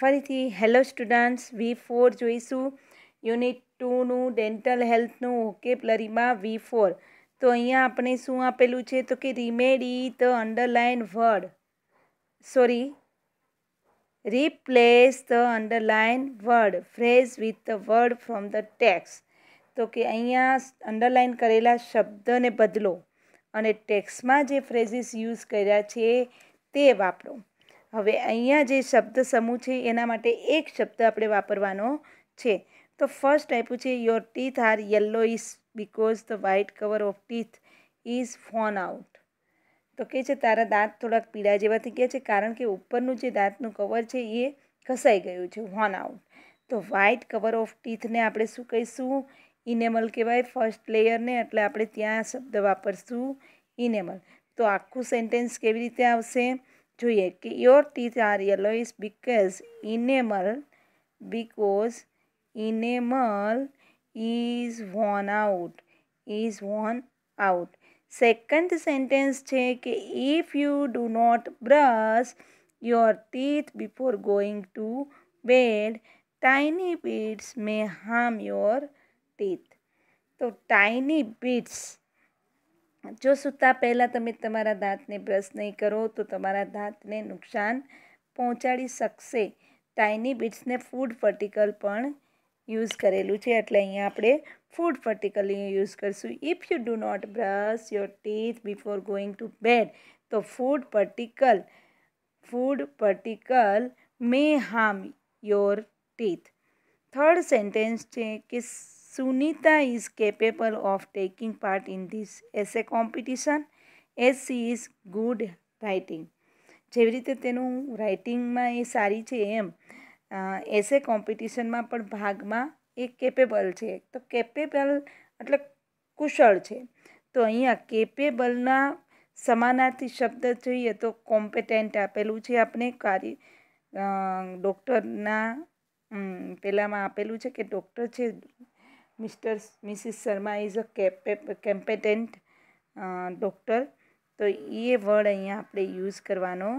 ફરીથી hello students V four જોઈશું unit ટુનું ડેન્ટલ હેલ્થનું ઓકે પ્લરીમાં વી ફોર તો અહીંયા આપણે શું આપેલું છે તો કે remedy the underline word sorry replace the underline word phrase with the word from the text તો કે અહીંયા અંડરલાઇન કરેલા શબ્દને બદલો અને ટેક્સમાં જે ફ્રેઝિસ યુઝ કર્યા છે તે વાપરો હવે અહીંયા જે શબ્દ સમૂહ છે એના માટે એક શબ્દ આપણે વાપરવાનો છે તો ફર્સ્ટ આપ્યું છે your teeth are yellow is because the white cover of teeth is worn out તો કહે છે તારા દાંત થોડાક પીળા જેવા થઈ ગયા છે કારણ કે ઉપરનું જે દાંતનું કવર છે એ ઘસાઈ ગયું છે હોન આઉટ તો વ્હાઇટ કવર ઓફ ટીથને આપણે શું કહીશું ઇનેમલ કહેવાય ફર્સ્ટ લેયરને એટલે આપણે ત્યાં શબ્દ વાપરશું ઇનેમલ તો આખું સેન્ટેન્સ કેવી રીતે આવશે जुए कि your teeth are yellow is because enamel because enamel is worn out is worn out second sentence है कि if you do not brush your teeth before going to bed tiny bits may harm your teeth तो tiny bits જો સૂતા પહેલાં તમે તમારા દાંતને brush નહીં કરો તો તમારા દાંતને નુકસાન પહોંચાડી શકશે ટાઇની બિટ્સને ફૂડ પર્ટિકલ પણ યુઝ કરેલું છે એટલે અહીંયા આપણે ફૂડ પર્ટિકલ યુઝ કરીશું if you do not brush your teeth before going to bed તો food particle food particle may harm your teeth third sentence છે કે Sunita is capable of taking part in this essay competition as she is good writing. જેવી રીતે તેનું રાઇટિંગમાં એ સારી છે એમ એસે કોમ્પિટિશનમાં પણ ભાગમાં એ કેપેબલ છે તો કેપેબલ એટલે કુશળ છે તો અહીંયા કેપેબલના સમાનાર્થી શબ્દ જોઈએ તો કોમ્પિટેન્ટ આપેલું છે આપણે કાર્ય ડૉક્ટરના પહેલાંમાં આપેલું છે કે ડૉક્ટર છે mister missus Sharma is a competent doctor તો એ વર્ડ અહીંયા આપણે યુઝ કરવાનો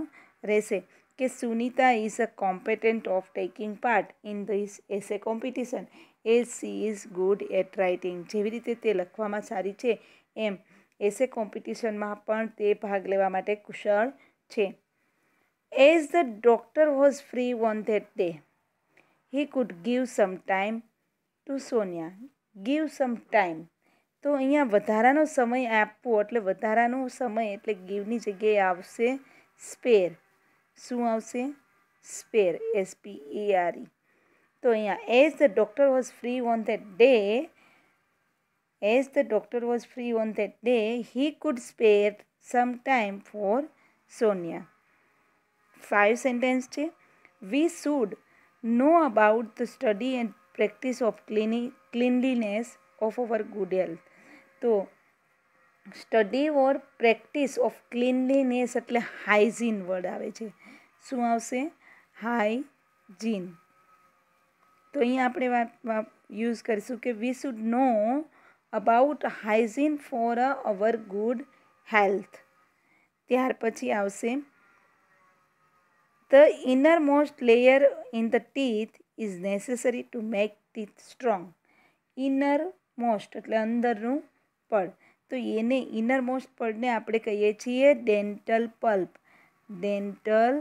રહેશે કે Sunita is a competent of taking part in this essay competition એ she is good at writing જેવી રીતે તે લખવામાં સારી છે એમ એસે કોમ્પિટિશનમાં પણ તે ભાગ લેવા માટે કુશળ છે as the doctor was free on that day he could give some time to Sonia give some time તો અહીંયા વધારાનો સમય આપવો એટલે વધારાનો સમય એટલે ગીવની જગ્યાએ આવશે સ્પેર શું આવશે spare S P E R E તો અહીંયા as the doctor was free on that day as the doctor was free on that day he could spare some time for Sonia five sentence છે we should know about the study and practice of ક્લિની cleanliness of our good health તો study or practice of cleanliness એટલે hygiene word આવે છે શું આવશે hygiene તો અહીંયા આપણે વાત યુઝ કરીશું કે we should know about hygiene for our good health ત્યાર પછી આવશે the inner most layer in the teeth is necessary to make teeth strong inner most એટલે અંદરનું પડ તો એને ઇનર મોસ્ટ પડને આપણે કહીએ છીએ ડેન્ટલ પલ્પ ડેન્ટલ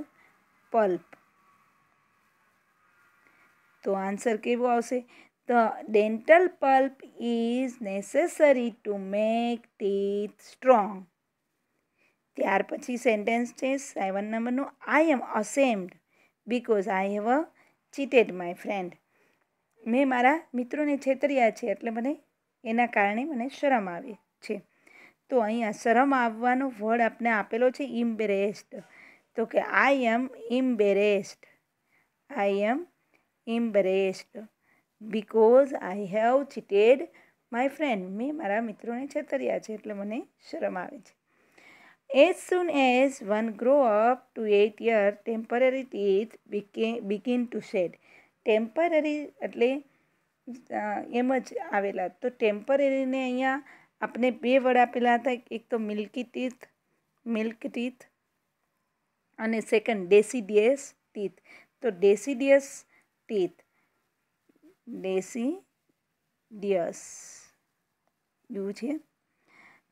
પલ્પ તો આન્સર કેવો આવશે the dental pulp is necessary to make teeth strong ત્યાર પછી સેન્ટેન્સ છે સેવન નંબરનું I am ashamed because I have a cheated my friend મેં મારા મિત્રોને છેતર્યા છે એટલે મને એના કારણે મને શરમ આવે છે તો અહીંયા શરમ આવવાનો વર્ડ આપને આપેલો છે ઇમ્બેરેસ્ડ તો કે I am embarrassed I am embarrassed because I have cheated my friend મેં મારા મિત્રોને છેતર્યા છે એટલે મને શરમ આવે છે as soon as one grow up to eight year temporary teeth became, begin to shed. Temporary એટલે એમ જ આવેલા તો ટેમ્પરરીને અહીંયા આપણે બે વડ આપેલા હતા એક તો મિલ્કી ટીથ મિલ્ક ટીથ અને સેકન્ડ ડેસીડિયસ ટીથ તો ડેસીડિયસ ટીથ ડેસીડિયસ એવું છે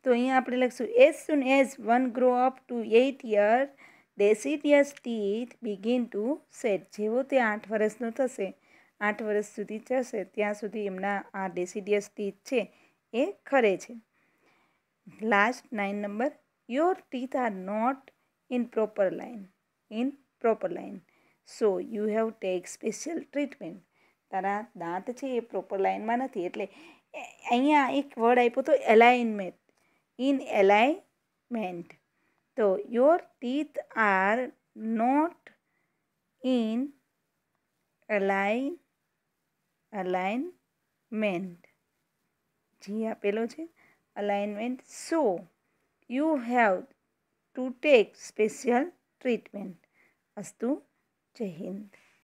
તો અહીંયા આપણે લખશું as soon as one grow up to eight year deciduous teeth begin to shed જેવો તે આઠ વર્ષનો થશે આઠ વર્ષ સુધી જશે ત્યાં સુધી એમના આ ડેસિડિયસ ટીથ છે એ ખરે છે last nine number your teeth are not in proper line in proper line so you have take special treatment તારા દાંત છે એ પ્રોપર લાઇનમાં નથી એટલે અહીંયા એક વર્ડ આપ્યો તો એલાઇનમેન્ટ इन अलाइमेंट तो your teeth are not in align alignment जी आपेलो alignment so you have to take special treatment अस्तु जय हिंद